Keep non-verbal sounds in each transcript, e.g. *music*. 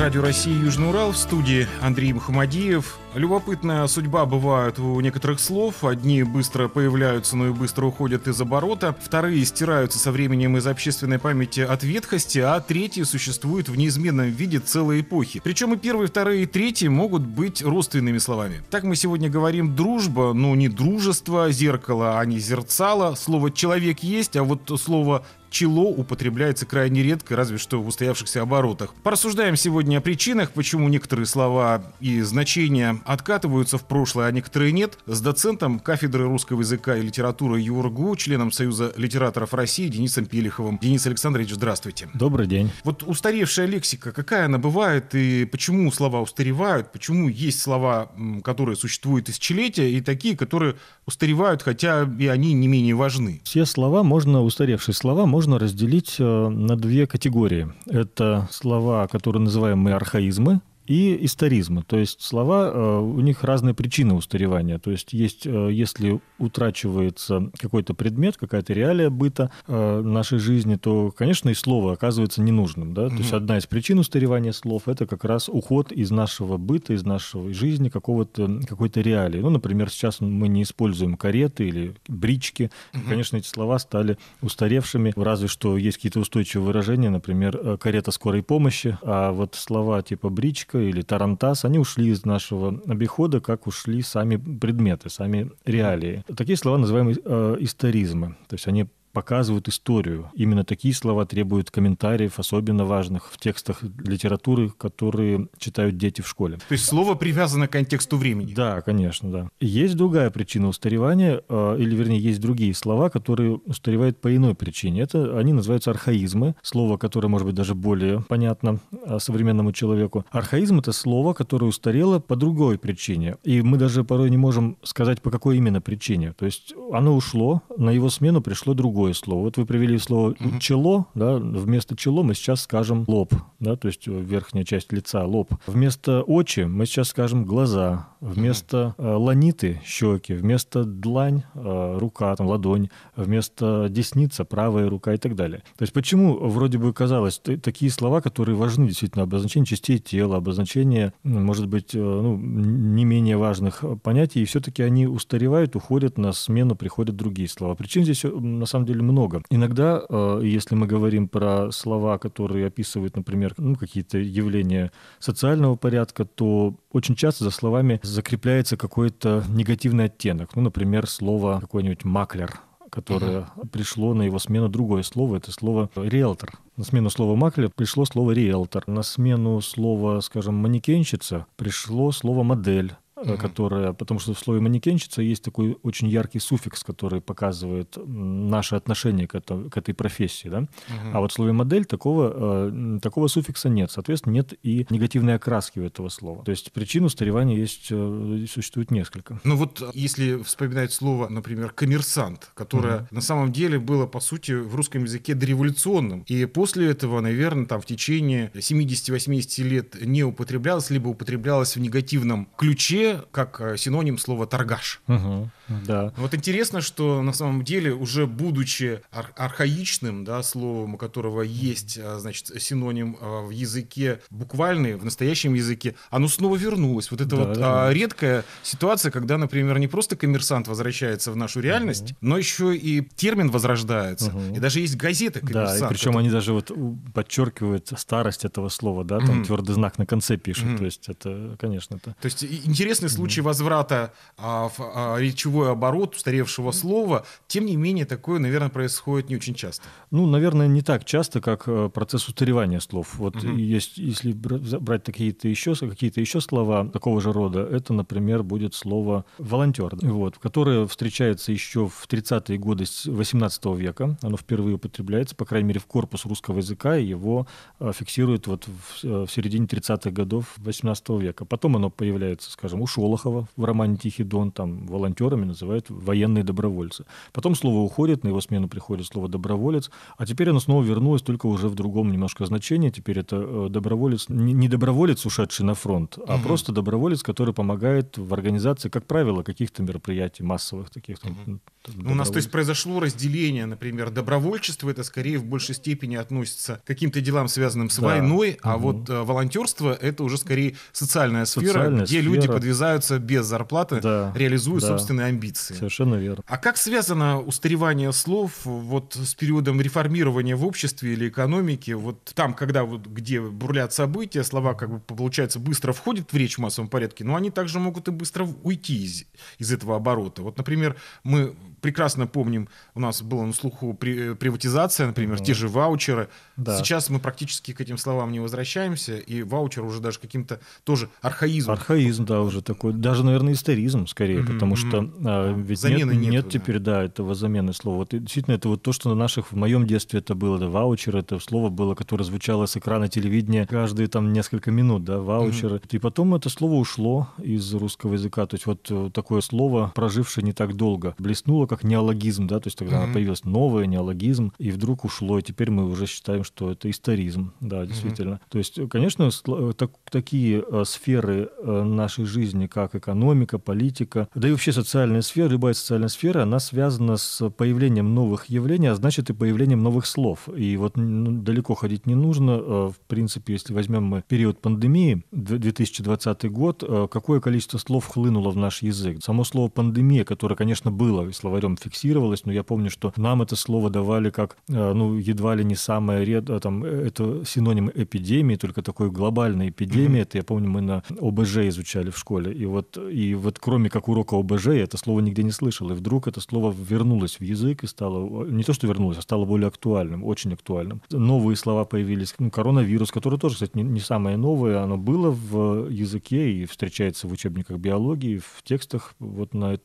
Радио России Южный Урал. В студии Андрей Мухамадиев. Любопытная судьба бывает у некоторых слов. Одни быстро появляются, но и быстро уходят из оборота. Вторые стираются со временем из общественной памяти от ветхости, а третьи существуют в неизменном виде целой эпохи. Причем и первые, вторые и третьи могут быть родственными словами. Так мы сегодня говорим «дружба», но ну, не «дружество», а «зеркало», а не «зерцало». Слово «человек» есть, а вот слово чело употребляется крайне редко, разве что в устоявшихся оборотах. Порассуждаем сегодня о причинах, почему некоторые слова и значения откатываются в прошлое, а некоторые нет, с доцентом кафедры русского языка и литературы ЮРГУ, членом Союза литераторов России Денисом Пелиховым. Денис Александрович, здравствуйте. Добрый день. Вот устаревшая лексика, какая она бывает и почему слова устаревают, почему есть слова, которые существуют тысячелетия, и такие, которые устаревают, хотя и они не менее важны? Все слова можно, устаревшие слова можно разделить э, на две категории. Это слова, которые называемые архаизмы, и историзма. То есть слова, э, у них разные причины устаревания. То есть есть, э, если утрачивается какой-то предмет, какая-то реалия быта э, нашей жизни, то, конечно, и слово оказывается ненужным. Да? То есть одна из причин устаревания слов – это как раз уход из нашего быта, из нашего жизни какого-то, какой-то реалии. Ну, например, сейчас мы не используем кареты или брички. Конечно, эти слова стали устаревшими, разве что есть какие-то устойчивые выражения, например, карета скорой помощи, а вот слова типа бричка, или тарантас, они ушли из нашего обихода, как ушли сами предметы, сами реалии. Такие слова называемые э, историзмы, то есть они показывают историю. Именно такие слова требуют комментариев, особенно важных в текстах литературы, которые читают дети в школе. То есть слово привязано к контексту времени? Да, конечно, да. Есть другая причина устаревания, а, или вернее, есть другие слова, которые устаревают по иной причине. Это они называются архаизмы, слово, которое может быть даже более понятно а, современному человеку. Архаизм — это слово, которое устарело по другой причине. И мы даже порой не можем сказать, по какой именно причине. То есть оно ушло, на его смену пришло другое другое слово. Вот вы привели слово угу. чело, да, вместо чело мы сейчас скажем лоб, да, то есть э, верхняя часть лица, лоб. Вместо очи мы сейчас скажем глаза, вместо угу. ланиты щеки, вместо длань э, рука, там, ладонь, вместо десница правая рука и так далее. То есть почему вроде бы казалось такие слова, которые важны действительно обозначение частей тела, обозначение, может быть, ну, не менее важных понятий, и все-таки они устаревают, уходят на смену, приходят другие слова. Причин здесь на самом деле деле много. Иногда, э, если мы говорим про слова, которые описывают, например, ну, какие-то явления социального порядка, то очень часто за словами закрепляется какой-то негативный оттенок. Ну, например, слово какой-нибудь «маклер», которое uh пришло на его смену другое слово, это слово «риэлтор». На смену слова «маклер» пришло слово «риэлтор». На смену слова, скажем, «манекенщица» пришло слово «модель» угу. которая, потому что в слове манекенщица есть такой очень яркий суффикс, который показывает наше отношение к, это, к этой профессии, да. Угу. А вот в слове модель такого, э, такого суффикса нет, соответственно, нет и негативной окраски у этого слова. То есть причин устаревания есть, э, существует несколько. Ну вот если вспоминать слово, например, коммерсант, которое угу. на самом деле было, по сути, в русском языке дореволюционным, и после этого, наверное, там в течение 70-80 лет не употреблялось, либо употреблялось в негативном ключе, как э, синоним слова торгаш. Угу. Да. Ну, вот интересно, что на самом деле уже будучи ар- архаичным, да, словом, у которого есть, а, значит, синоним а, в языке буквальный, в настоящем языке, оно снова вернулось. Вот это да, вот да, а, редкая ситуация, когда, например, не просто коммерсант возвращается в нашу реальность, угу. но еще и термин возрождается. Угу. И даже есть газеты коммерсант. Да, и причем который... они даже вот подчеркивают старость этого слова, да, там угу. твердый знак на конце пишут. Угу. То есть это, конечно, это... То есть интересный случай угу. возврата а, в, а, речевой другой оборот устаревшего слова. Тем не менее, такое, наверное, происходит не очень часто. Ну, наверное, не так часто, как э, процесс устаревания слов. Вот угу. есть, если брать какие-то еще, какие-то еще слова такого же рода, это, например, будет слово «волонтер», вот, которое встречается еще в 30-е годы 18 века. Оно впервые употребляется, по крайней мере, в корпус русского языка, и его э, фиксируют вот в, э, в середине 30-х годов 18 века. Потом оно появляется, скажем, у Шолохова в романе «Тихий дон», там волонтерами называют военные добровольцы. Потом слово уходит, на его смену приходит слово доброволец, а теперь оно снова вернулось только уже в другом немножко значении. Теперь это э, доброволец, не доброволец, ушедший на фронт, а угу. просто доброволец, который помогает в организации, как правило, каких-то мероприятий массовых таких. Там, угу. там, ну, У нас, то есть, произошло разделение, например, добровольчество это скорее в большей степени относится к каким-то делам, связанным с да. войной, а вот э, волонтерство это уже скорее социальная сфера, социальная где сфера. люди подвязаются без зарплаты, да. реализуя да. собственные амбиции амбиции. Совершенно верно. А как связано устаревание слов вот с периодом реформирования в обществе или экономике? Вот там, когда вот где бурлят события, слова как бы получается быстро входят в речь в массовом порядке, но они также могут и быстро уйти из, из этого оборота. Вот, например, мы прекрасно помним, у нас была на слуху при, э, приватизация, например, mm-hmm. те же ваучеры. Да. Сейчас мы практически к этим словам не возвращаемся, и ваучер уже даже каким-то тоже архаизм. Архаизм, да, уже такой, даже, наверное, историзм скорее, mm-hmm. потому что mm-hmm. а, ведь Замены нет, нету, нет теперь, да. да, этого замены слова. Вот, действительно, это вот то, что на наших, в моем детстве это было, да, ваучер, это слово было, которое звучало с экрана телевидения каждые там несколько минут, да, ваучеры. Mm-hmm. И потом это слово ушло из русского языка, то есть вот э, такое слово, прожившее не так долго, блеснуло как неологизм, да, то есть тогда mm-hmm. появилось новое неологизм, и вдруг ушло, и теперь мы уже считаем, что это историзм, да, действительно. Mm-hmm. То есть, конечно, э, так, такие э, сферы э, нашей жизни, как экономика, политика, да и вообще социальная сфера, любая социальная сфера, она связана с появлением новых явлений, а значит и появлением новых слов. И вот ну, далеко ходить не нужно. В принципе, если возьмем мы период пандемии, 2020 год, какое количество слов хлынуло в наш язык? Само слово «пандемия», которое, конечно, было в словаре говорим, фиксировалось, но я помню, что нам это слово давали как, э, ну, едва ли не самое редкое, э, Там, э, это синоним эпидемии, только такой глобальной эпидемии. Это, я помню, мы на ОБЖ изучали в школе. И вот, и вот кроме как урока ОБЖ, я это слово нигде не слышал. И вдруг это слово вернулось в язык и стало... Не то, что вернулось, а стало более актуальным, очень актуальным. Новые слова появились. Ну, коронавирус, который тоже, кстати, не, не самое новое, оно было в языке и встречается в учебниках биологии, в текстах вот на эту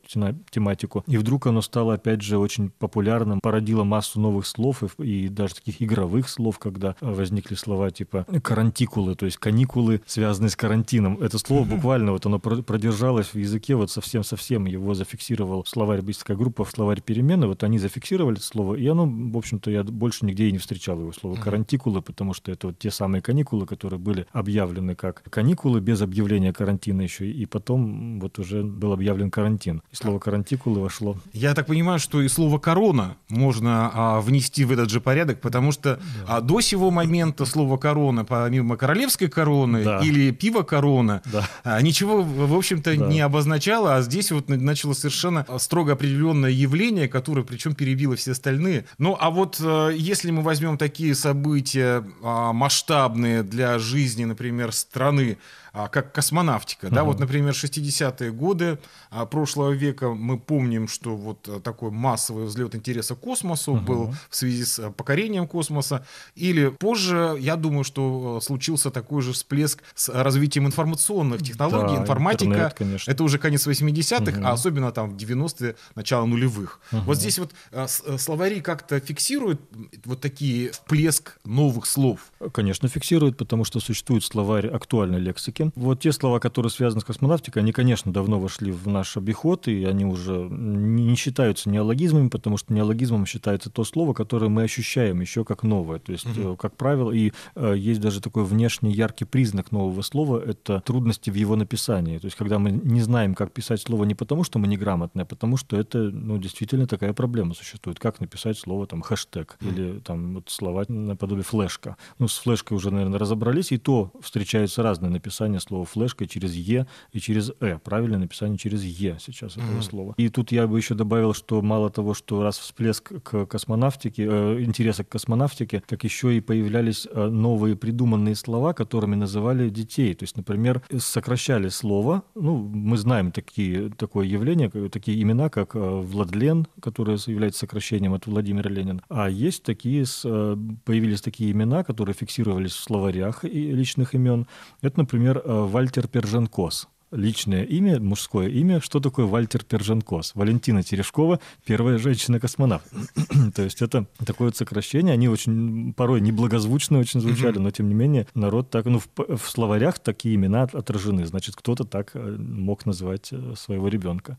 тематику. И вдруг оно стало, опять же, очень популярным, породило массу новых слов и, и даже таких игровых слов, когда э, возникли слова типа карантикулы, то есть каникулы, связанные с карантином. Это слово буквально вот оно продержалось в языке вот совсем-совсем. Его зафиксировал словарь «Бийская группа» в словарь перемены. Вот они зафиксировали это слово, и оно, в общем-то, я больше нигде и не встречал его слово «карантикулы», потому что это вот те самые каникулы, которые были объявлены как каникулы без объявления карантина еще, и потом вот уже был объявлен карантин. И слово «карантикулы» вошло. Я так понимаю, что и слово «корона» можно а, внести в этот же порядок, потому что да. а, до сего момента слово «корона», помимо королевской короны да. или пива «корона», да. а, ничего, в общем-то, да. не обозначало, а здесь вот начало совершенно а, строго определенное явление, которое причем перебило все остальные. Ну, а вот э, если мы возьмем такие события а, масштабные для жизни, например, страны, а, как космонавтика. Uh-huh. Да, вот, например, 60-е годы а, прошлого века мы помним, что вот а, такой массовый взлет интереса к космосу uh-huh. был в связи с покорением космоса. Или позже, я думаю, что случился такой же всплеск с развитием информационных технологий, да, информатика. Интернет, конечно. Это уже конец 80-х, угу. а особенно там в 90-е, начало нулевых. Угу. Вот здесь вот словари как-то фиксируют вот такие всплеск новых слов. Конечно, фиксируют, потому что существует словарь актуальной лексики космонавтикам. Вот те слова, которые связаны с космонавтикой, они, конечно, давно вошли в наш обиход, и они уже не считаются неологизмами, потому что неологизмом считается то слово, которое мы ощущаем еще как новое. То есть, угу. как правило, и э, есть даже такой внешний яркий признак нового слова — это трудности в его написании. То есть, когда мы не знаем, как писать слово не потому, что мы неграмотные, а потому что это ну, действительно такая проблема существует. Как написать слово там хэштег mm. или там вот слова наподобие флешка. Ну, с флешкой уже, наверное, разобрались, и то встречаются разные написания написание слова флешка через Е и через Э. Правильное написание через Е сейчас этого mm-hmm. слова. И тут я бы еще добавил, что мало того, что раз всплеск к космонавтике, э, интереса к космонавтике, так еще и появлялись э, новые придуманные слова, которыми называли детей. То есть, например, э, сокращали слово. Ну, мы знаем такие, такое явление, такие имена, как э, Владлен, которое является сокращением от Владимира Ленина. А есть такие, появились такие имена, которые фиксировались в словарях и личных имен. Это, например, Э, Вальтер Перженкос, личное имя, мужское имя, что такое Вальтер Перженкос. Валентина Терешкова, первая женщина-космонавт. *clears throat* То есть это такое вот сокращение. Они очень порой неблагозвучно очень звучали, но тем не менее народ так, ну, в, в словарях такие имена отражены. Значит, кто-то так э, мог назвать э, своего ребенка.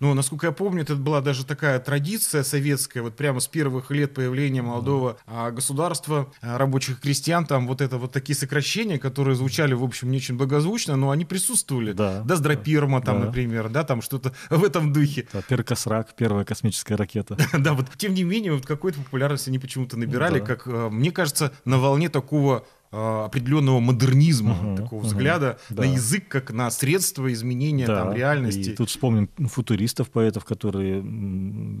Ну, насколько я помню, это была даже такая традиция советская, вот прямо с первых лет появления молодого а, государства, а, рабочих крестьян, там вот это вот такие сокращения, которые звучали, в общем, не очень благозвучно, но они присутствовали ли? Да. с Доздрапирма там, да. например, да, там что-то *laughs* в этом духе. Да, Перкосрак, первая космическая ракета. *laughs* да, вот тем не менее, вот какой-то популярности они почему-то набирали, да. как, э, мне кажется, на волне такого Э, определенного модернизма, угу, такого угу, взгляда да. на язык как на средство изменения да, там, реальности. И тут вспомним футуристов, поэтов, которые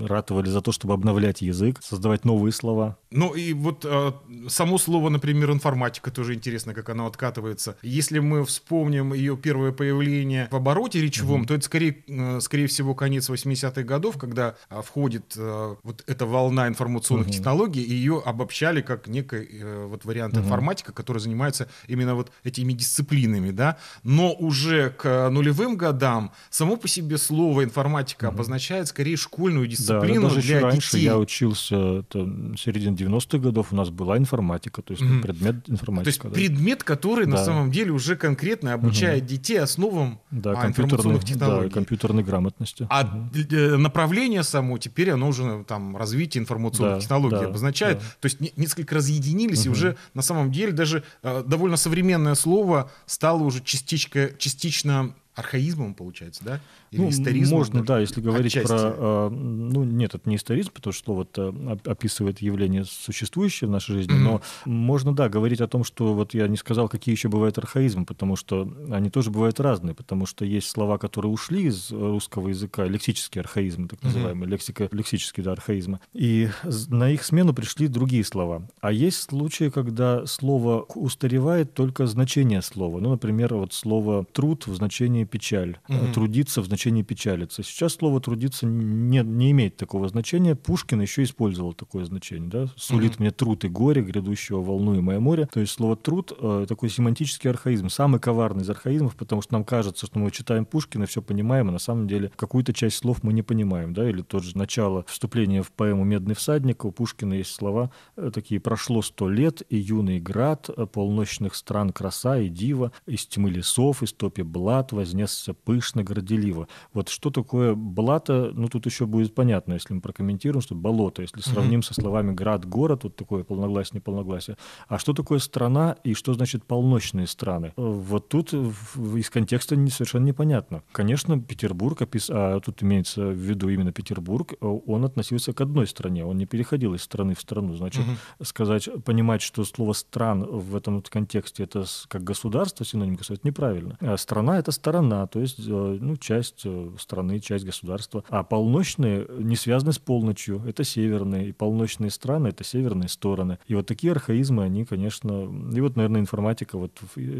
ратовали за то, чтобы обновлять язык, создавать новые слова. Ну и вот э, само слово, например, информатика, тоже интересно, как оно откатывается. Если мы вспомним ее первое появление в обороте речевом, угу. то это скорее, скорее всего конец 80-х годов, когда э, входит вот эта волна информационных угу. технологий, и ее обобщали как некий вот вариант угу. информатика, которые занимаются именно вот этими дисциплинами, да. Но уже к нулевым годам само по себе слово информатика угу. обозначает скорее школьную дисциплину да, даже для раньше детей. я учился, там, середине 90-х годов у нас была информатика, то есть угу. предмет информатика. То есть да. предмет, который да. на самом деле уже конкретно обучает угу. детей основам да, а, информационных технологий. Да, компьютерной грамотности. А угу. направление само теперь оно уже там развитие информационных да, технологий да, обозначает. Да. То есть несколько разъединились угу. и уже на самом деле даже даже э, довольно современное слово стало уже частичка, частично архаизмом, получается, да? Или ну, историзмом? Можно, да, если говорить отчасти. про... А, э, ну, нет, это не историзм, потому что вот это описывает явление существующее в нашей жизни, но можно, да, говорить о том, что вот я не сказал, какие еще бывают архаизмы, потому что они тоже бывают разные, потому что есть слова, которые ушли из русского языка, лексические архаизмы, так называемые, лексика, лексические, да, архаизмы, и на их смену пришли другие слова. А есть случаи, когда слово устаревает только значение слова. Ну, например, вот слово «труд» в значении значении печаль, угу. трудиться в значении печалиться. Сейчас слово трудиться не, не имеет такого значения. Пушкин еще использовал такое значение. Да? Сулит угу. мне труд и горе, грядущего волну и мое море. То есть слово труд э, такой семантический архаизм, самый коварный из архаизмов, потому что нам кажется, что мы читаем Пушкина, все понимаем, а на самом деле какую-то часть слов мы не понимаем. Да? Или тот же начало вступления в поэму «Медный всадник» у Пушкина есть слова э, такие «Прошло сто лет, и юный град, э, полночных стран краса и дива, из тьмы лесов, из топи блат, воз вознесся пышно, горделиво. Вот что такое блато, ну тут еще будет понятно, если мы прокомментируем, что болото, если сравним mm-hmm. со словами град-город, вот такое полногласие, неполногласие. А что такое страна и что значит полночные страны? Э, вот тут из контекста совершенно непонятно. Конечно, Петербург, а тут имеется в виду именно Петербург, э, он относился к одной стране, он не переходил из страны в страну. Значит, mm-hmm. сказать, понимать, что слово «стран» в этом контексте это как государство, синоним государства, неправильно. А страна — это сторона страна, то есть э, ну, часть э, страны, часть государства. А полночные не связаны с полночью, это северные. И полночные страны — это северные стороны. И вот такие архаизмы, они, конечно... И вот, наверное, информатика вот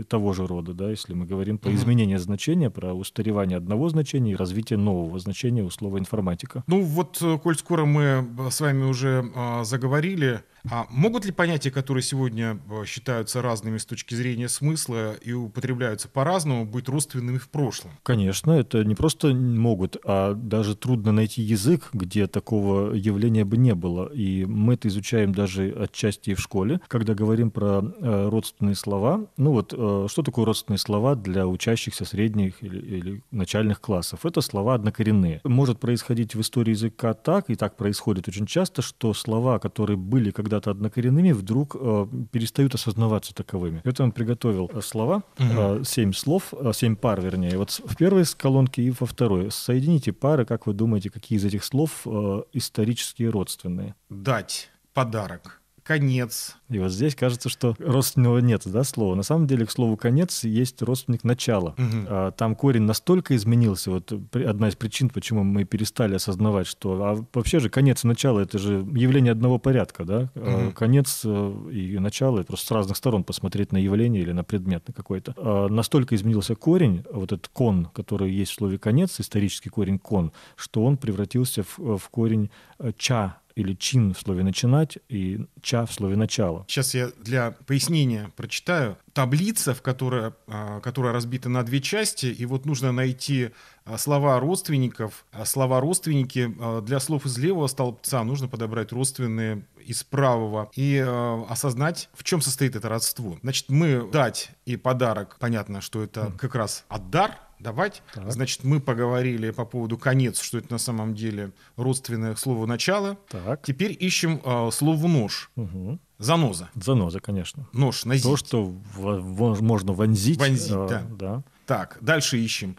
того же рода, да, если мы говорим про изменение значения, про устаревание одного значения и развитие нового значения у слова информатика. Ну вот, э, коль скоро мы с вами уже а, заговорили а могут ли понятия, которые сегодня э, считаются разными с точки зрения смысла и употребляются по-разному, быть родственными в прошлом? Конечно, это не просто могут, а даже трудно найти язык, где такого явления бы не было. И мы это изучаем даже отчасти и в школе, когда говорим про э, родственные слова. Ну вот, э, что такое родственные слова для учащихся средних или, или начальных классов? Это слова однокоренные. Может происходить в истории языка так, и так происходит очень часто, что слова, которые были когда когда-то однокоренными, вдруг э, перестают осознаваться таковыми. Это он приготовил э, слова, угу. э, семь слов, э, семь пар, вернее, вот в первой колонке и во второй. Соедините пары, как вы думаете, какие из этих слов э, исторические родственные? Дать подарок, конец, и вот здесь кажется, что родственного нет, да, слова. На самом деле, к слову конец, есть родственник начала. Угу. Там корень настолько изменился. Вот одна из причин, почему мы перестали осознавать, что а вообще же конец и начало это же явление одного порядка, да? Угу. Конец э, и начало это просто с разных сторон посмотреть на явление или на предмет на какой-то. А, настолько изменился корень, вот этот кон, который есть в слове конец, исторический корень кон, что он превратился в, в корень э, ча или чин в слове начинать и ча в слове начало. Сейчас я для пояснения прочитаю. Таблица, в которой, а, которая разбита на две части, и вот нужно найти а, слова родственников, а слова родственники. Для слов из левого столбца нужно подобрать родственные из правого и э, осознать, в чем состоит это родство. Значит, мы дать и подарок, понятно, что это как раз отдар, давать. Так. Значит, мы поговорили по поводу конец, что это на самом деле родственное слово начало. Так. Теперь ищем э, слово нож. Угу. Заноза. Заноза, конечно. Нож, нозить. То, что в, в, можно вонзить. Вонзить, э, да. да. Так, дальше ищем.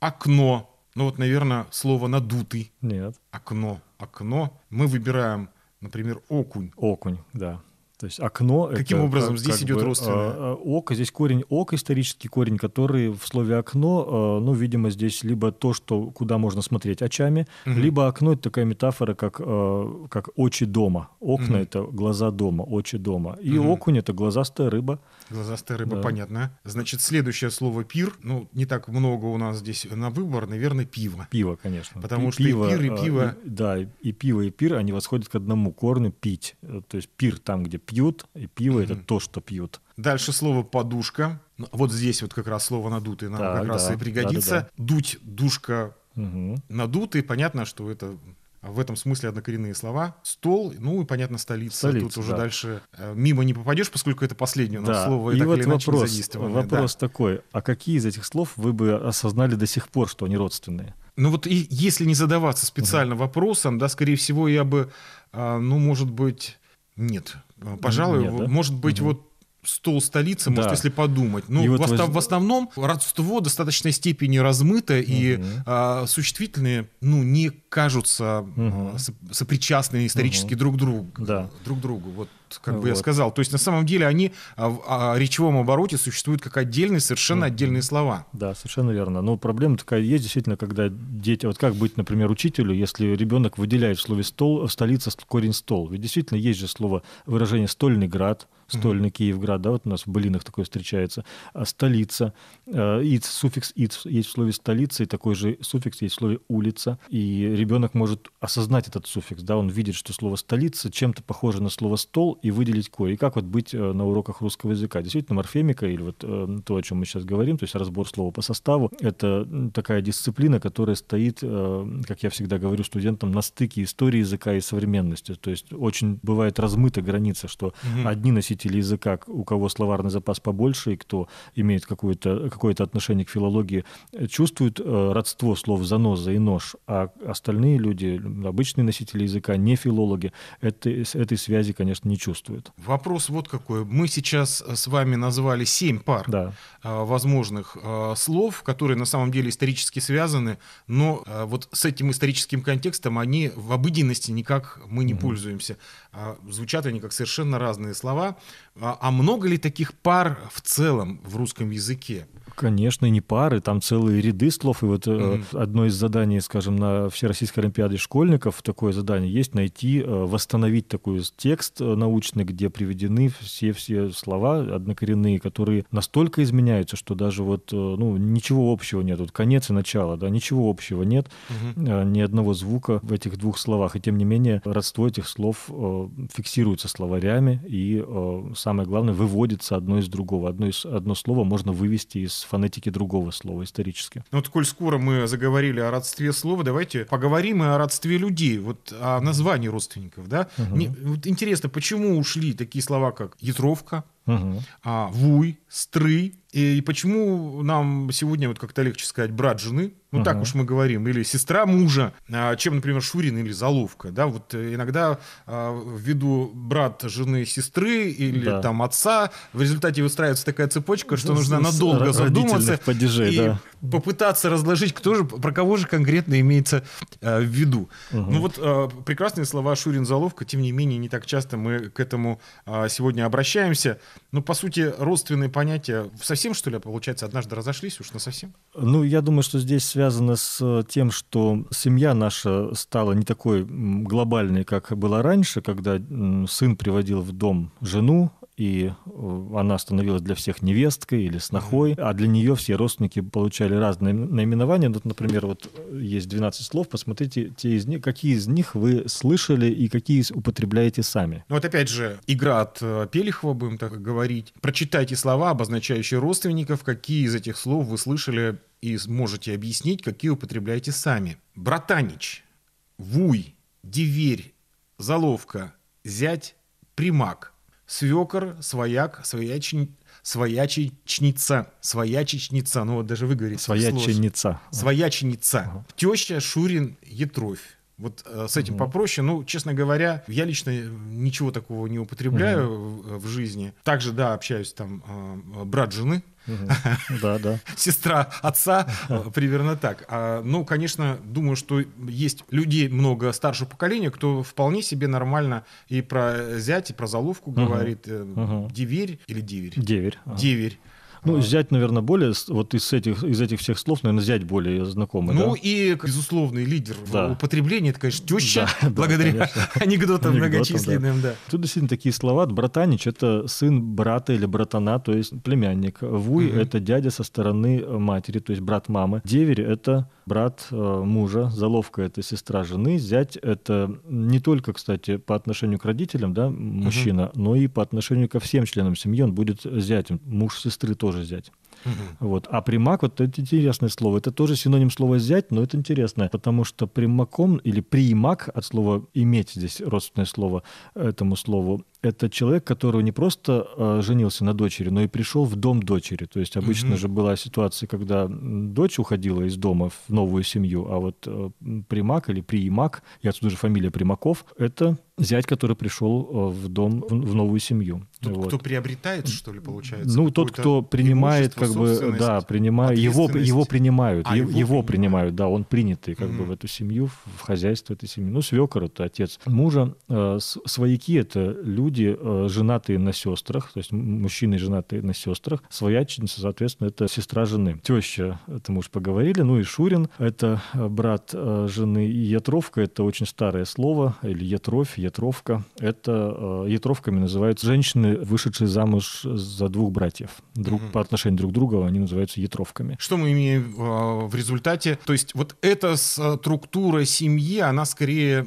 Окно. Ну вот, наверное, слово надутый. Нет. Окно. Окно. Мы выбираем, например, окунь. Окунь, да. То есть окно... Каким это, образом как, здесь как идет бы, а, родственное? А, око, здесь корень ок, исторический корень, который в слове окно, а, ну, видимо, здесь либо то, что, куда можно смотреть очами, угу. либо окно — это такая метафора, как, как очи дома. Окна угу. — это глаза дома, очи дома. И угу. окунь — это глазастая рыба. Глазастая рыба, да. понятно. Значит, следующее слово пир. Ну, не так много у нас здесь на выбор, наверное, пиво. Пиво, конечно. Потому и что и пир, и а, пиво. И, да, и пиво, и пир, они восходят к одному корню пить. Э, то есть пир там, где пьют, и пиво mm-hmm. это то, что пьют. Дальше слово подушка. Ну, вот здесь вот как раз слово надутый нам да, как да, раз и пригодится. Да, да, да. Дуть, душка, угу. надутый. Понятно, что это в этом смысле однокоренные слова. Стол, ну и, понятно, столица. столица Тут да. уже дальше э, мимо не попадешь, поскольку это последнее у нас да. слово, и, и так вот или вопрос, вопрос да. такой, а какие из этих слов вы бы осознали до сих пор, что они родственные? Ну вот и, если не задаваться специально угу. вопросом, да, скорее всего, я бы, а, ну, может быть, нет. А, пожалуй, нет, да? может быть, угу. вот стол столицы, да. может, если подумать. Ну, и вот в, в основном родство в достаточной степени размыто, угу. и а, существительные, ну, не кажутся угу. сопричастны исторически угу. друг другу. Да. Друг другу. Вот как вот. бы я сказал. То есть на самом деле они а, в а, речевом обороте существуют как отдельные, совершенно отдельные слова. Да, совершенно верно. Но проблема такая есть действительно, когда дети... Вот как быть, например, учителю, если ребенок выделяет в слове «стол», в столице корень «стол». Ведь действительно есть же слово, выражение «стольный град», стольный mm-hmm. Киевград, да, вот у нас в былинах такое встречается, а столица, э, иц, суффикс иц есть в слове столица, и такой же суффикс есть в слове улица, и ребенок может осознать этот суффикс, да, он видит, что слово столица чем-то похоже на слово стол, и выделить кое. И как вот быть э, на уроках русского языка? Действительно, морфемика или вот эм, то, о чем мы сейчас говорим, то есть разбор слова по составу, это такая дисциплина, которая стоит, э, как я всегда говорю студентам, на стыке истории языка и современности. То есть очень бывает размыта граница, что угу. одни носители языка, у кого словарный запас побольше, и кто имеет какое-то какое то отношение к филологии, э, чувствуют родство слов заноза и нож, а остальные люди, обычные носители языка, не филологи, этой, этой связи, конечно, не чувствуют чувствует. Вопрос вот какой. Мы сейчас э, с вами назвали семь пар да. Э, возможных э, слов, которые на самом деле исторически связаны, но вот с этим историческим контекстом они в обыденности никак мы не mm пользуемся. А звучат они как совершенно разные слова. А, а много ли таких пар в целом в русском языке? Конечно, не пары, там целые ряды слов. И вот mm-hmm. одно из заданий, скажем, на Всероссийской Олимпиаде школьников, такое задание есть, найти, э, восстановить такой текст э, научный, где приведены все-все слова однокоренные, которые настолько изменяются, что даже вот ну, ничего общего нет. Вот конец и начало, да, ничего общего нет, mm-hmm. ни одного звука в этих двух словах. И тем не менее, родство этих слов фиксируется словарями и, самое главное, выводится одно из другого. Одно, из, одно слово можно вывести из из фонетики другого слова исторически. Ну вот, коль скоро мы заговорили о родстве слова, давайте поговорим и о родстве людей, вот о названии родственников, да? Угу. Мне вот интересно, почему ушли такие слова, как «ятровка», а, вуй, стры. И, и почему нам сегодня вот как-то легче сказать брат жены, ну угу. так уж мы говорим, или сестра мужа, а, чем, например, Шурин или Заловка, да? Вот э, иногда а, ввиду брат жены сестры или да. там отца в результате выстраивается такая цепочка, что да, нужно надолго задуматься падежей, и да. попытаться разложить, кто же, про кого же конкретно имеется э, в виду. Угу. Ну вот э, прекрасные слова Шурин-Заловка, тем не менее не так часто мы к этому а, сегодня обращаемся ну, по сути, родственные понятия совсем, что ли, получается, однажды разошлись уж на совсем? Ну, я думаю, что здесь связано с э, тем, что семья наша стала не такой глобальной, как была раньше, когда сын приводил в дом жену, и э, она становилась для всех невесткой или снохой, а для нее все родственники получали разные наименования. Вот, ну, например, вот э, есть 12 слов, посмотрите, те из них, какие из них вы слышали и какие употребляете сами. Ну вот опять же, игра от э, Пелихова, будем так говорить. Прочитайте слова, обозначающие родственников, какие из этих слов вы слышали и сможете объяснить, какие употребляете сами. Братанич, вуй, деверь, заловка, зять, примак свекор, свояк, своячень, своячечница, своячечница, ну вот даже выговорить. Свояченица. своячница, Ага. Теща Шурин Етровь. Вот э, с этим угу. попроще. Ну, честно говоря, я лично э, ничего такого не употребляю угу. в, э, в жизни. Также, да, общаюсь там э, брат жены. Угу. *laughs* Да, да. Сестра отца, примерно так. А, ну, конечно, думаю, что есть людей много старшего поколения, кто вполне себе нормально и про зять, и про заловку угу. говорит. Э, угу. Деверь или деверь? Деверь. Деверь. Ну, зять, наверное, более, вот из этих, из этих всех слов, наверное, зять более знакомый, Ну да? и, безусловный лидер ну, да. употребления, это, конечно, теща, да, благодаря *laughs* да, конечно. анекдотам многочисленным, да. да. Тут действительно такие слова, братанич — это сын брата или братана, то есть племянник. Вуй угу. — это дядя со стороны матери, то есть брат мамы. Деверь — это брат э, мужа, заловка — это сестра жены, зять — это не только, кстати, по отношению к родителям, да, мужчина, угу. но и по отношению ко всем членам семьи он будет зятем. Муж сестры тоже тоже взять. Угу. Вот. А примак, вот это интересное слово. Это тоже синоним слова «взять», но это интересно, потому что примаком или примак от слова «иметь» здесь родственное слово этому слову это человек, который не просто э, женился на дочери, но и пришел в дом дочери. То есть обычно Mm -hmm. же была ситуация, когда дочь уходила из дома в новую семью, а вот э, примак или приимак, и отсюда же фамилия Примаков, это зять, который пришел э, в дом, в, новую семью. Тот, вот. кто приобретает, что ли, получается? Ну, тот, кто принимает, как бы, да, принимает, его, его принимают, а, его, его принимают. принимают, да, он принятый, как mm-hmm. бы, в эту семью, в хозяйство этой семьи. Ну, свекор — это отец мужа, э, свояки — это люди, люди, э, женатые на сестрах, то есть мужчины, женатые на сестрах, свояченица, соответственно, это сестра жены. Теща, это мы уже поговорили, ну и Шурин, это э, брат э, жены. И Ятровка — это очень старое слово, или Ятровь, Ятровка. Это Ятровками называют женщины, вышедшие замуж за двух братьев. Друг, угу. По отношению друг к другу они называются Ятровками. Что мы имеем а, в результате? То есть вот эта структура семьи, она скорее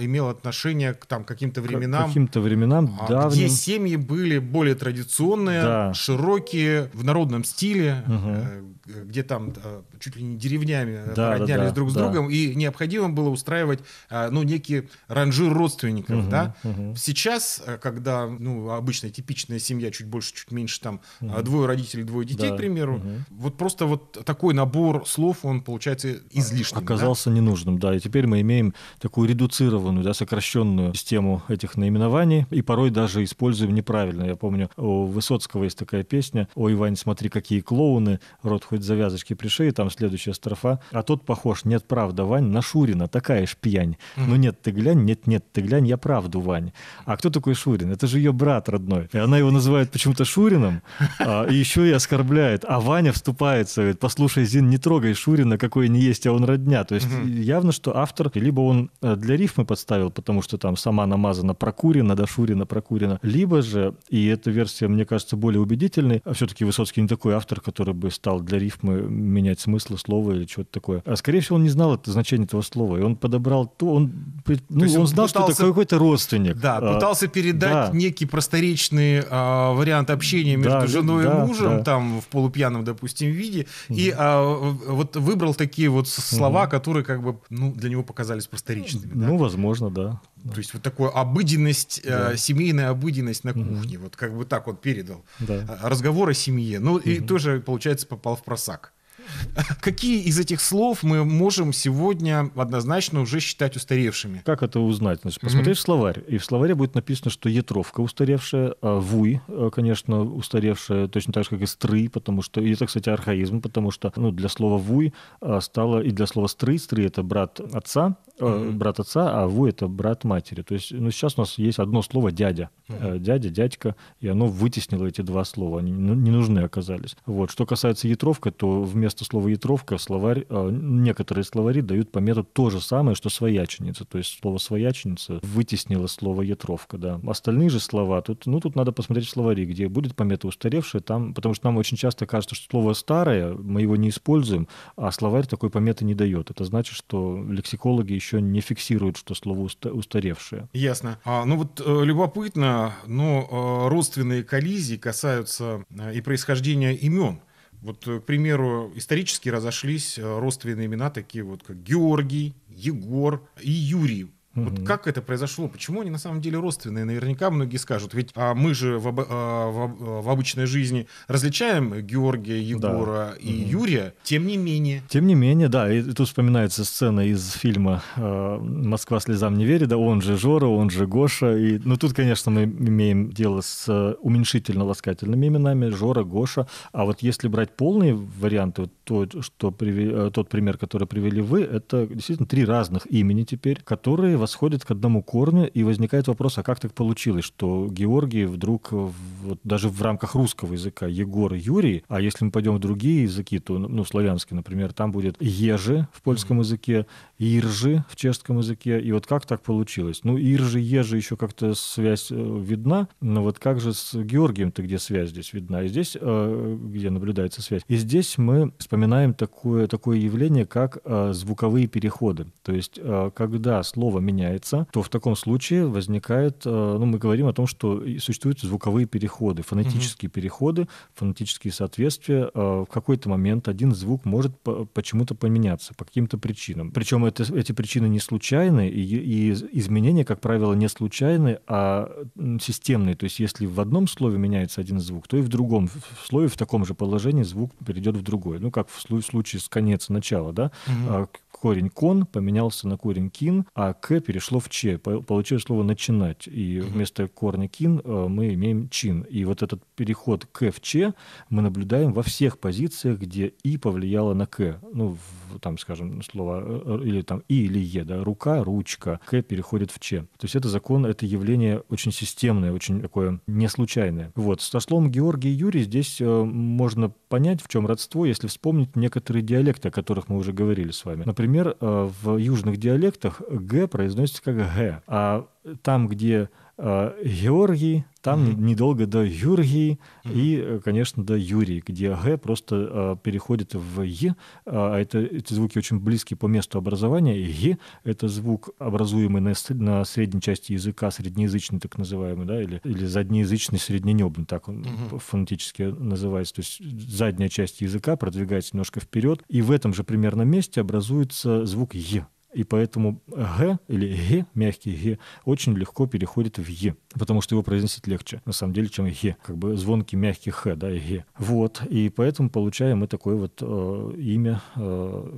имела отношение к там, каким-то временам. К каким-то временам времен а давним. Где семьи были более традиционные, да. широкие, в народном стиле, угу. где там э, чуть ли не деревнями э, да, роднялись да, да, друг с да. другом, и необходимо было устраивать ну, некий ранжир родственников. Угу, да? угу. Сейчас, когда ну, обычная типичная семья, чуть больше, чуть меньше, там угу. двое родителей, двое детей, да. к примеру, угу. вот просто вот такой набор слов, он получается излишним. Оказался да? ненужным, да, и теперь мы имеем такую редуцированную, да, сокращенную систему этих наименований, и по порой даже используем неправильно. Я помню, у Высоцкого есть такая песня «Ой, Вань, смотри, какие клоуны, рот хоть завязочки пришей», там следующая строфа. А тот похож, нет, правда, Вань, на Шурина, такая ж пьянь. Mm-hmm. Ну нет, ты глянь, нет, нет, ты глянь, я правду, Вань. А кто такой Шурин? Это же ее брат родной. И она его называет почему-то Шурином, а, и еще и оскорбляет. А Ваня вступается, говорит, послушай, Зин, не трогай Шурина, какой не есть, а он родня. То есть mm-hmm. явно, что автор, либо он э, для рифмы подставил, потому что там сама намазана прокурина, до Шурина явно прокурено. Либо же, и эта версия, мне кажется, более убедительной, а все-таки Высоцкий не такой автор, который бы стал для рифмы менять смысл слова или что-то такое. А скорее всего, он не знал это значение этого слова, и он подобрал то, он, ну, то он, он знал, пытался, что это какой-то родственник. Да, а, пытался передать да. некий просторечный а, вариант общения между да, женой да, и мужем, да. там в полупьяном, допустим, виде, угу. и а, вот выбрал такие вот слова, угу. которые как бы ну, для него показались просторечными. Ну, да? возможно, да. То есть вот такую обыденность, э, да. э, семейная обыденность на кухне. Угу. Вот как бы так он передал. Да. А, разговор о семье. Ну угу. и тоже, получается, попал в просак. Какие из этих слов мы можем сегодня однозначно уже считать устаревшими? Как это узнать? Значит, посмотреть mm-hmm. в словарь. И в словаре будет написано, что етровка устаревшая, а вуй, э, конечно, устаревшая, точно так же, как и стры, потому что... И это, кстати, архаизм, потому что ну, для слова вуй э, стало... И для слова стры, стры — это брат отца, mm-hmm. брат отца, а вуй — это брат матери. То есть ну, сейчас у нас есть одно слово «дядя». Mm-hmm. Дядя, дядька, и оно вытеснило эти два слова. Они ну, не нужны оказались. Вот. Что касается етровка, то вместо что слово «ятровка» словарь, э, некоторые словари дают по методу то же самое, что «свояченица». То есть слово «свояченица» вытеснило слово «ятровка». Да. Остальные же слова, тут, ну, тут надо посмотреть в словари, где будет помета устаревшая, там, потому что нам очень часто кажется, что слово «старое», мы его не используем, а словарь такой пометы не дает. Это значит, что лексикологи еще не фиксируют, что слово устаревшее. Ясно. А, ну вот э, любопытно, но э, родственные коллизии касаются и происхождения имен. Вот, э, к примеру, исторически разошлись э, родственные имена, такие вот как Георгий, Егор и Юрий. Угу. Вот как это произошло? Почему они на самом деле родственные? Наверняка многие скажут. Ведь а мы же в, а, об, а, в, в обычной жизни различаем Георгия, Егора да. и угу. Юрия. Тем не менее. Тем не менее, да. И тут вспоминается сцена из фильма э, «Москва слезам не верит». Да, он же Жора, он же Гоша. И, ну тут, конечно, мы имеем дело с э, уменьшительно-ласкательными именами. Жора, Гоша. А вот если брать полные варианты, то, что привели, э, тот пример, который привели вы, это действительно три разных имени теперь, которые восходит к одному корню, и возникает вопрос, а как так получилось, что Георгий вдруг, вот даже в рамках русского языка, Егор и Юрий, а если мы пойдем в другие языки, то, ну, ну славянский, например, там будет Ежи в польском языке, Иржи в чешском языке, и вот как так получилось? Ну, Иржи, Ежи еще как-то связь э, видна, но вот как же с Георгием-то, где связь здесь видна? И здесь, э, где наблюдается связь? И здесь мы вспоминаем такое, такое явление, как э, звуковые переходы. То есть, когда слово меняется меняется, то в таком случае возникает, э, ну, мы говорим о том, что существуют звуковые переходы, фонетические угу. переходы, фонетические соответствия. Э, в какой-то момент один звук может почему-то поменяться по каким-то причинам. Причем это, эти причины не случайны, и, и изменения, как правило, не случайны, а системные. То есть если в одном слове меняется один звук, то и в другом в слове в таком же положении звук перейдет в другой. Ну, как в случае с конец, начала, да? Угу. Корень кон поменялся на корень кин, а к перешло в Че, получилось слово «начинать». И вместо корня «кин» э, мы имеем «чин». И вот этот переход «к» в «че» мы наблюдаем во всех позициях, где «и» повлияло на «к». Ну, в, там, скажем, слово э, э, или там «и» или «е», да, «рука», «ручка», «к» переходит в «че». То есть это закон, это явление очень системное, очень такое не случайное. Вот, со словом Георгий и Юрий здесь можно понять, в чем родство, если вспомнить некоторые диалекты, о которых мы уже говорили с вами. Например, в южных диалектах «г» произ произносится как «г». А там, где э, Георгий, там mm-hmm. недолго до Юргии mm-hmm. и, э, конечно, до Юрии, где «г» просто э, переходит в «е», а, а это, эти звуки очень близкие по месту образования, и «е» — это звук, образуемый на, на средней части языка, среднеязычный так называемый, да, или, или заднеязычный средненебный, так он mm-hmm. фонетически называется, то есть задняя часть языка продвигается немножко вперед, и в этом же примерно месте образуется звук «е». И поэтому «г» или «г», мягкий «г», очень легко переходит в «е», потому что его произносить легче, на самом деле, чем е, как бы звонкий мягкий «х», да, е. Вот, и поэтому получаем мы такое вот э, имя э,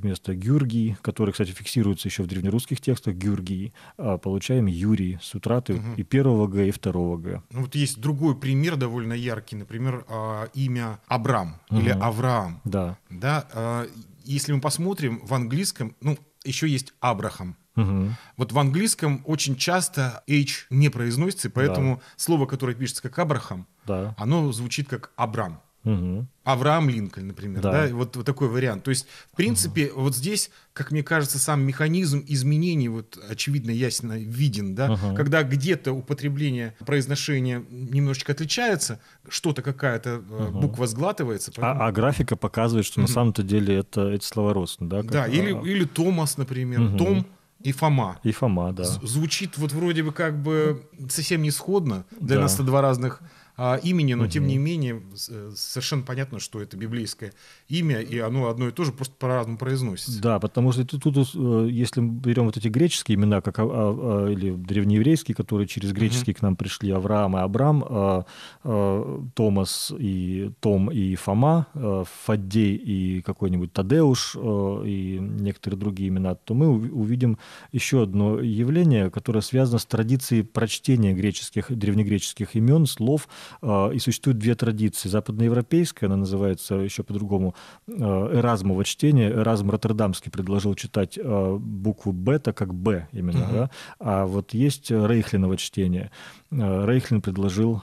вместо Георгий, который, кстати, фиксируется еще в древнерусских текстах, Георгий, а получаем Юрий с утраты угу. и первого «г», и второго «г». Ну вот есть другой пример довольно яркий, например, э, имя Абрам угу. или Авраам. Да. Да, э, если мы посмотрим в английском, ну, еще есть Абрахам. Угу. Вот в английском очень часто H не произносится, поэтому да. слово, которое пишется как Абрахам, да. оно звучит как Абрам. Угу. Авраам Линкольн, например, да, да? Вот, вот такой вариант. То есть, в принципе, угу. вот здесь, как мне кажется, сам механизм изменений, вот очевидно, ясно виден, да, угу. когда где-то употребление произношения немножечко отличается, что-то какая-то угу. буква сглатывается. А, поэтому... А, а графика показывает, что угу. на самом-то деле это, эти слова родственны, да? Как... Да, или, а, или Томас, например, угу. Том и Фома. И Фома, да. звучит вот вроде бы как бы совсем не сходно для да. нас это два разных а, имени, но угу. тем не менее э, совершенно понятно, что это библейское имя, и оно одно и то же, просто по-разному произносится. Да, потому что тут, э, если мы берем вот эти греческие имена, как а, а, или древнееврейские, которые через греческие угу. к нам пришли, Авраам и Абрам, Томас и Том и Фома, а, Фаддей и какой-нибудь Тадеуш и некоторые другие имена, то мы увидим еще одно явление, которое связано с традицией прочтения греческих, древнегреческих имен, слов, а, и существуют две традиции. Западноевропейская, она называется еще по-другому, а, эразмово чтение. Эразм Роттердамский предложил читать а, букву бета как «б» именно. Угу. Да? А вот есть Рейхлиново чтение. Рейхлин предложил,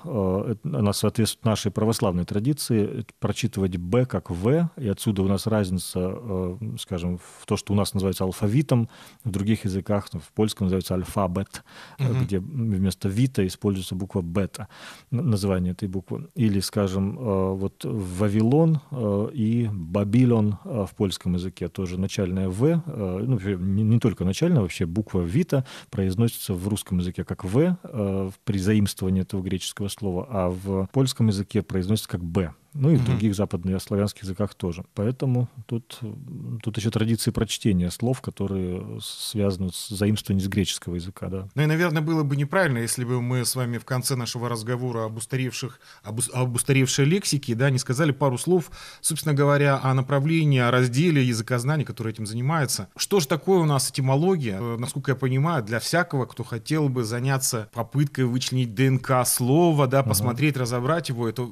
она соответствует нашей православной традиции, прочитывать «б» как «в», и отсюда у нас разница, скажем, в то, что у нас называется алфавитом, в других языках, ну, в польском называется альфабет, угу. где вместо «вита» используется буква «бета». Называется название этой буквы. Или, скажем, э, вот Вавилон э, и Бабилон э, в польском языке тоже начальное В, ну, не только начальное, вообще буква Вита произносится в русском языке как В при заимствовании этого греческого слова, а в польском языке произносится как Б. Ну и в других западнославянских языках тоже. Поэтому тут, тут еще традиции прочтения слов, которые связаны с заимствованием с греческого языка. Да. Ну и, наверное, было бы неправильно, если бы мы с вами в конце нашего разговора об, устаревших, об, об устаревшей лексике да, не сказали пару слов, собственно говоря, о направлении, о разделе языкознания, который этим занимается. Что же такое у нас этимология? Э, насколько я понимаю, для всякого, кто хотел бы заняться попыткой вычленить ДНК слова, да, посмотреть, угу. разобрать его, это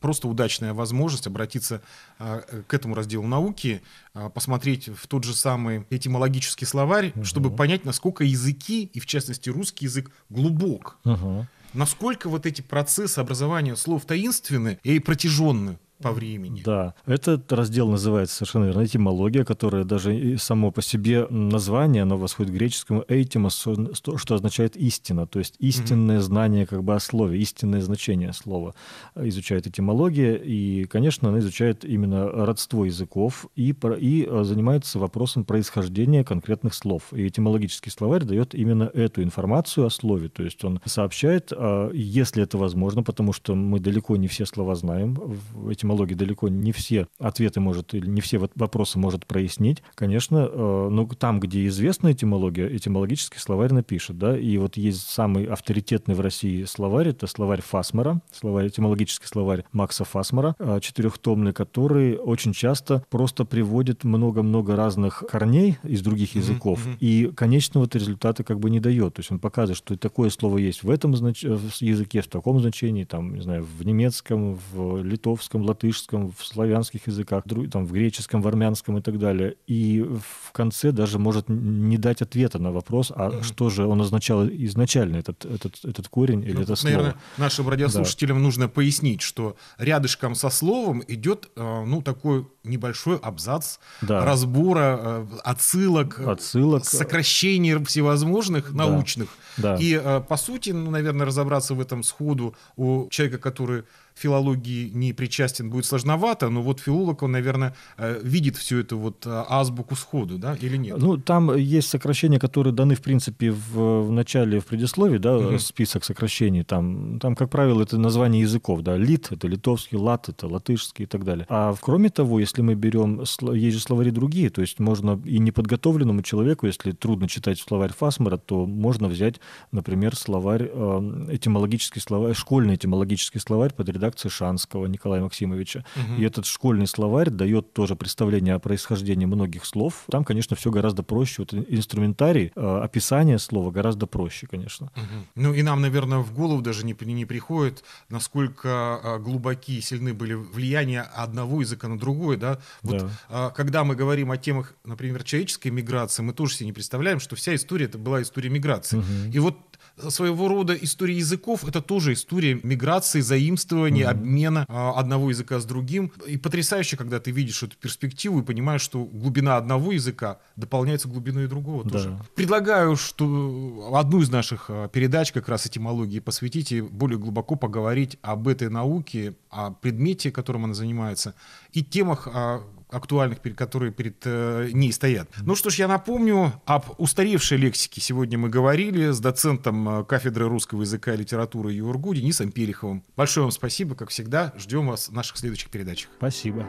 просто удачная возможность обратиться а, к этому разделу науки, а, посмотреть в тот же самый этимологический словарь, угу. чтобы понять, насколько языки, и в частности русский язык, глубок. Угу. Насколько вот эти процессы образования слов таинственны и протяженны по времени. Да, этот раздел называется совершенно верно этимология, которая даже само по себе название, оно восходит к греческому этимос, что означает «истина», то есть истинное mm-hmm. знание как бы о слове, истинное значение слова. Изучает этимология, и, конечно, она изучает именно родство языков и, и э, занимается вопросом происхождения конкретных слов. И этимологический словарь дает именно эту информацию о слове, то есть он сообщает, а, если это возможно, потому что мы далеко не все слова знаем в этим сейсмология далеко не все ответы может, или не все вопросы может прояснить. Конечно, э, но ну, там, где известна этимология, этимологический словарь напишет, да, и вот есть самый авторитетный в России словарь, это словарь Фасмара, словарь, этимологический словарь Макса Фасмара, э, четырехтомный, который очень часто просто приводит много-много разных корней из других языков, mm-hmm. и конечного вот результата как бы не дает. То есть он показывает, что такое слово есть в этом знач... Э, в языке, в таком значении, там, не знаю, в немецком, в литовском, латинском латышском, в славянских языках, там, в греческом, в армянском и так далее. И в конце даже может не дать ответа на вопрос, а что же он означал изначально, этот, этот, этот корень или ну, это слово. Наверное, нашим радиослушателям да. нужно пояснить, что рядышком со словом идет э, ну, такой небольшой абзац да. разбора э, отсылок, э, отсылок, сокращений всевозможных научных. Да. Да. И, по сути, ну, наверное, разобраться в этом сходу у человека, который филологии не причастен, будет сложновато, но вот филолог, он, наверное, э, видит всю эту вот э, азбуку сходу, да, или нет? Ну, там есть сокращения, которые даны, в принципе, в, в начале, в предисловии, да, угу. список сокращений, там, там, как правило, это название языков, да, лит, это литовский, лат, это латышский и так далее. А кроме того, если мы берем, есть же словари другие, то есть можно и неподготовленному человеку, если трудно читать словарь Фасмера, то можно взять, например, словарь, эм, этимологический словарь, школьный этимологический словарь под редакцией редакции Шанского Николая Максимовича. Угу. И этот школьный словарь дает тоже представление о происхождении многих слов. Там, конечно, все гораздо проще. Вот инструментарий, а, описание слова гораздо проще, конечно. Угу. Ну и нам, наверное, в голову даже не, не приходит, насколько а, глубоки и сильны были влияния одного языка на другой. Да? Вот, да. А, когда мы говорим о темах, например, человеческой миграции, мы тоже себе не представляем, что вся история это была история миграции. Угу. И вот своего рода история языков, это тоже история миграции, заимствования, mm-hmm. обмена а, одного языка с другим. И потрясающе, когда ты видишь эту перспективу и понимаешь, что глубина одного языка дополняется глубиной другого да. тоже. Предлагаю, что одну из наших а, передач как раз этимологии посвятить и более глубоко поговорить об этой науке, о предмете, которым она занимается, и темах, а, актуальных, которые перед э, ней стоят. Ну что ж, я напомню, об устаревшей лексике сегодня мы говорили с доцентом э, кафедры русского языка и литературы ЮРГУ Денисом Переховым. Большое вам спасибо, как всегда. Ждем вас в наших следующих передачах. Спасибо.